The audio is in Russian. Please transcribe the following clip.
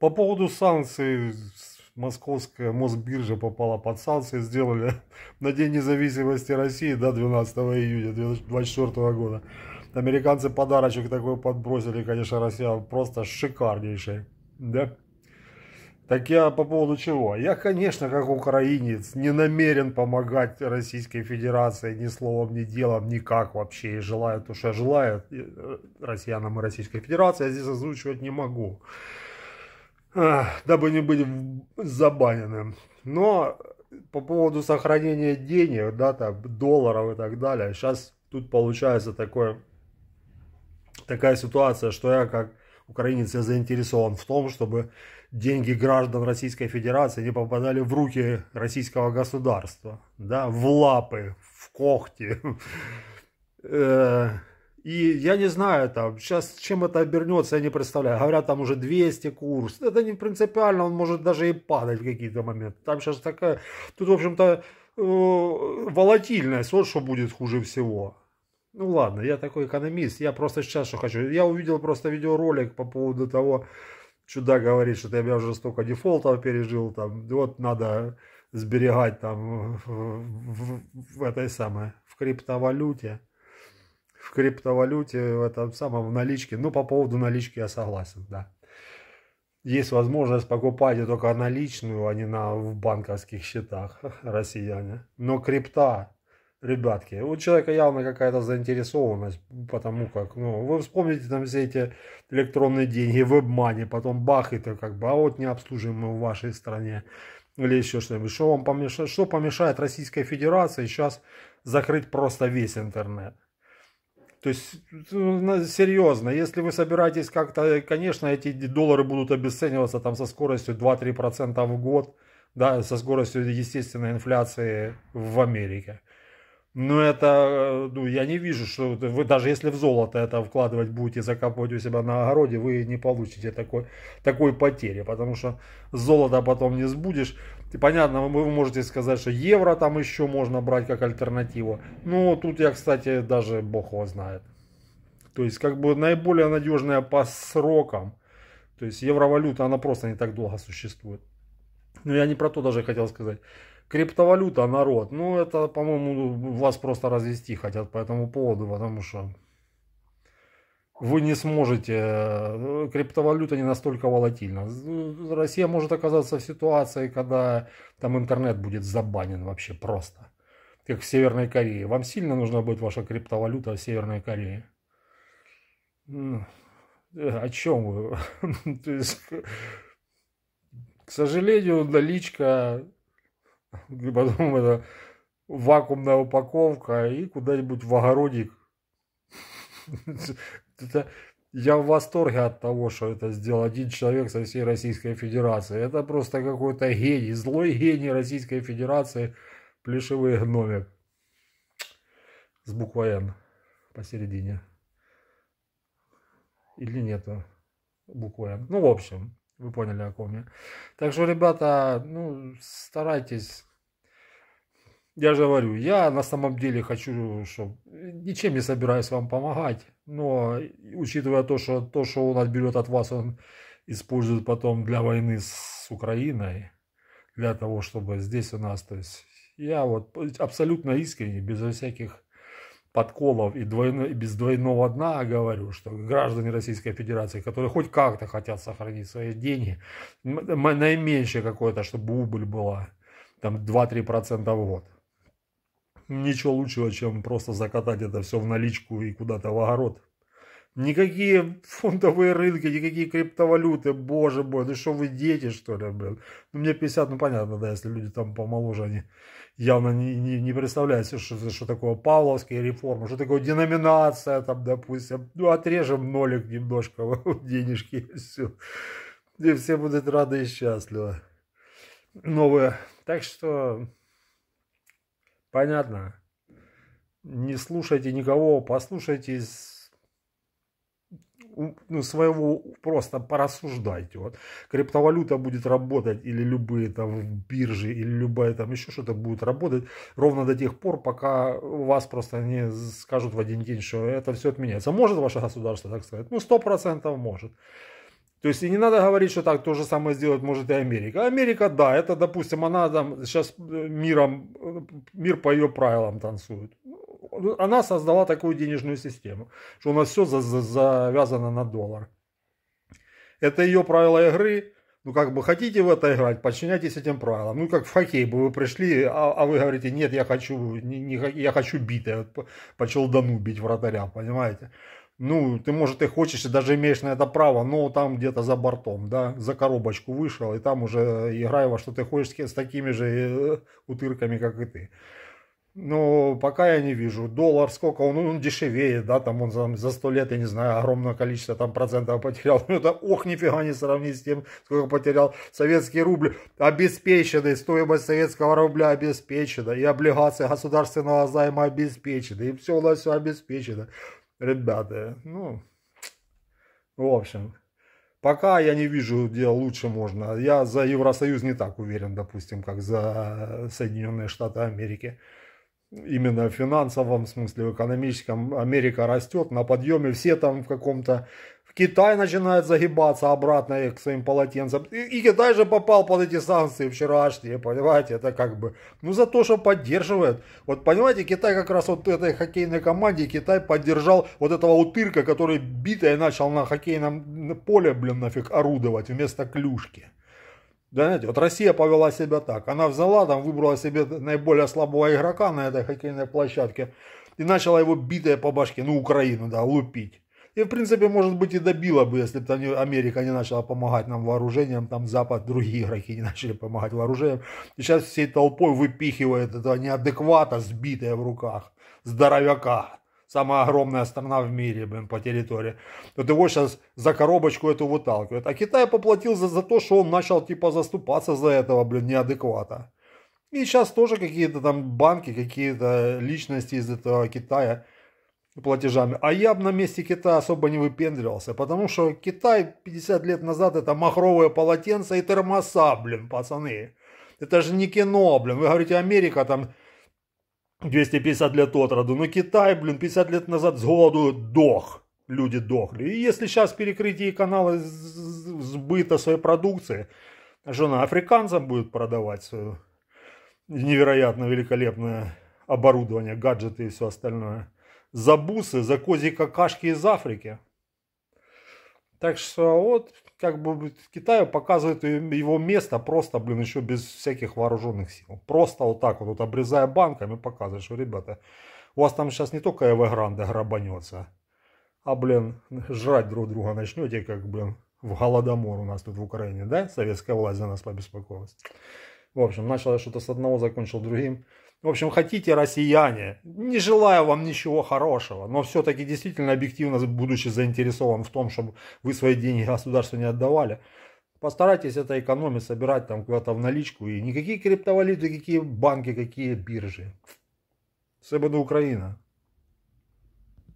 По поводу санкций, московская Мосбиржа попала под санкции, сделали на День независимости России, да, 12 июня 2024 года. Американцы подарочек такой подбросили, конечно, Россия просто шикарнейший, да? Так я по поводу чего? Я, конечно, как украинец, не намерен помогать Российской Федерации ни словом, ни делом, никак вообще. И желаю то, что я желаю э, россиянам и Российской Федерации, я здесь озвучивать не могу дабы не быть забаненным. Но по поводу сохранения денег, да, там, долларов и так далее, сейчас тут получается такое, такая ситуация, что я как украинец я заинтересован в том, чтобы деньги граждан Российской Федерации не попадали в руки российского государства, да, в лапы, в когти. Э, и я не знаю, там, сейчас чем это обернется, я не представляю. Говорят, там уже 200 курс. Это не принципиально, он может даже и падать в какие-то моменты. Там сейчас такая... Тут, в общем-то, э, волатильность, вот что будет хуже всего. Ну ладно, я такой экономист, я просто сейчас что хочу. Я увидел просто видеоролик по поводу того, чудак говорит, что я уже столько дефолтов пережил, там, вот надо сберегать там в, в, в этой самой, в криптовалюте в криптовалюте, в этом самом, в наличке. Ну, по поводу налички я согласен, да. Есть возможность покупать и только наличную, а не на, в банковских счетах россияне. Но крипта, ребятки, у человека явно какая-то заинтересованность, потому как, ну, вы вспомните там все эти электронные деньги, веб-мани, потом бах, и то как бы, а вот не обслуживаем мы в вашей стране или еще что-нибудь. Что вам помешает, что помешает Российской Федерации сейчас закрыть просто весь интернет? То есть, ну, серьезно, если вы собираетесь как-то, конечно, эти доллары будут обесцениваться там со скоростью 2-3% в год, да, со скоростью естественной инфляции в Америке. Ну, это, э, ну, я не вижу, что вы даже если в золото это вкладывать будете, закопать у себя на огороде, вы не получите такой, такой потери, потому что золото потом не сбудешь. И понятно, вы можете сказать, что евро там еще можно брать как альтернативу. Ну, тут я, кстати, даже бог его знает. То есть, как бы наиболее надежная по срокам. То есть, евровалюта, она просто не так долго существует. Но я не про то даже хотел сказать. Криптовалюта, народ. Ну, это, по-моему, вас просто развести хотят по этому поводу, потому что вы не сможете. Э, криптовалюта не настолько волатильна. Россия может оказаться в ситуации, когда там интернет будет забанен вообще просто. Как в Северной Корее. Вам сильно нужна будет ваша криптовалюта в Северной Корее. Ну, э, о чем вы? То есть, к сожалению, наличка потом это вакуумная упаковка и куда-нибудь в огородик. я в восторге от того, что это сделал один человек со всей Российской Федерации. Это просто какой-то гений, злой гений Российской Федерации, плешивый гномик. С буквой Н посередине. Или нету буквы Н. Ну, в общем, вы поняли, о ком я. Так что, ребята, ну, старайтесь. Я же говорю, я на самом деле хочу, чтобы... Ничем не собираюсь вам помогать. Но, учитывая то, что, то, что он отберет от вас, он использует потом для войны с Украиной, для того, чтобы здесь у нас, то есть, я вот абсолютно искренне, без всяких подколов и, двойно, и без двойного дна а говорю, что граждане Российской Федерации, которые хоть как-то хотят сохранить свои деньги, наименьшее какое-то, чтобы убыль была, там 2-3% в год. Ничего лучшего, чем просто закатать это все в наличку и куда-то в огород. Никакие фондовые рынки, никакие криптовалюты, боже мой, ну что вы дети, что ли, блин? Ну мне 50, ну понятно, да, если люди там помоложе, они явно не, не, не представляют, что, что такое павловские реформы, что такое деноминация, там, допустим, ну отрежем нолик немножко денежки, и все. И все будут рады и счастливы. Новые. Так что, понятно, не слушайте никого, послушайтесь ну, своего просто порассуждайте. Вот. Криптовалюта будет работать или любые там биржи, или любая там еще что-то будет работать ровно до тех пор, пока вас просто не скажут в один день, что это все отменяется. Может ваше государство так сказать? Ну, сто процентов может. То есть и не надо говорить, что так то же самое сделать может и Америка. Америка, да, это, допустим, она там сейчас э, миром, э, мир по ее правилам танцует. Ну, она создала такую денежную систему, что у нас все завязано на доллар. Это ее правила игры. Ну, как бы хотите в это играть, подчиняйтесь этим правилам. Ну, как в хоккей бы вы пришли, а, а вы говорите, нет, я хочу, не, не, я хочу битое, вот по, по челдану бить вратарям, понимаете? Ну, ты, может, и хочешь, и даже имеешь на это право, но там где-то за бортом, да, за коробочку вышел, и там уже играй во что ты хочешь с такими же э, утырками, как и ты. Ну, пока я не вижу. Доллар сколько, он, он дешевеет, да, там он там, за сто лет, я не знаю, огромное количество там процентов потерял. Ну, это ох, нифига не сравнить с тем, сколько потерял советский рубль. Обеспеченный, стоимость советского рубля обеспечена, и облигации государственного займа обеспечены, и все у нас все обеспечено. Ребята, ну, в общем, Пока я не вижу, где лучше можно. Я за Евросоюз не так уверен, допустим, как за Соединенные Штаты Америки именно в финансовом смысле, в экономическом, Америка растет на подъеме, все там в каком-то... В Китай начинает загибаться обратно к своим полотенцам. И, и Китай же попал под эти санкции вчерашние, понимаете, это как бы... Ну, за то, что поддерживает. Вот, понимаете, Китай как раз вот этой хоккейной команде, Китай поддержал вот этого утырка, который битой начал на хоккейном поле, блин, нафиг орудовать вместо клюшки. Да, знаете, вот Россия повела себя так. Она взяла, там выбрала себе наиболее слабого игрока на этой хоккейной площадке и начала его битая по башке, ну, Украину, да, лупить. И, в принципе, может быть, и добила бы, если бы Америка не начала помогать нам вооружением, там Запад, другие игроки не начали помогать вооружением. И сейчас всей толпой выпихивает этого неадеквата, сбитая в руках, здоровяка, самая огромная страна в мире, блин, по территории, вот его сейчас за коробочку эту выталкивают. А Китай поплатился за то, что он начал, типа, заступаться за этого, блин, неадеквата. И сейчас тоже какие-то там банки, какие-то личности из этого Китая платежами. А я бы на месте Китая особо не выпендривался, потому что Китай 50 лет назад это махровое полотенце и термоса, блин, пацаны. Это же не кино, блин. Вы говорите, Америка там 250 лет от роду. Но Китай, блин, 50 лет назад с голоду дох. Люди дохли. И если сейчас перекрытие канала сбыта своей продукции, жена африканцам будет продавать свое невероятно великолепное оборудование, гаджеты и все остальное. За бусы, за козьи какашки из Африки. Так что вот как бы Китаю показывает его место просто, блин, еще без всяких вооруженных сил. Просто вот так вот, вот обрезая банками, показывает, что, ребята, у вас там сейчас не только Эва грабанется, а, блин, жрать друг друга начнете, как, блин, в Голодомор у нас тут в Украине, да? Советская власть за нас побеспокоилась. В общем, начал я что-то с одного, закончил другим. В общем, хотите россияне, не желаю вам ничего хорошего, но все-таки действительно объективно, будучи заинтересован в том, чтобы вы свои деньги государству не отдавали, постарайтесь это экономить, собирать там куда-то в наличку. И никакие криптовалюты, какие банки, какие биржи. СБД Украина.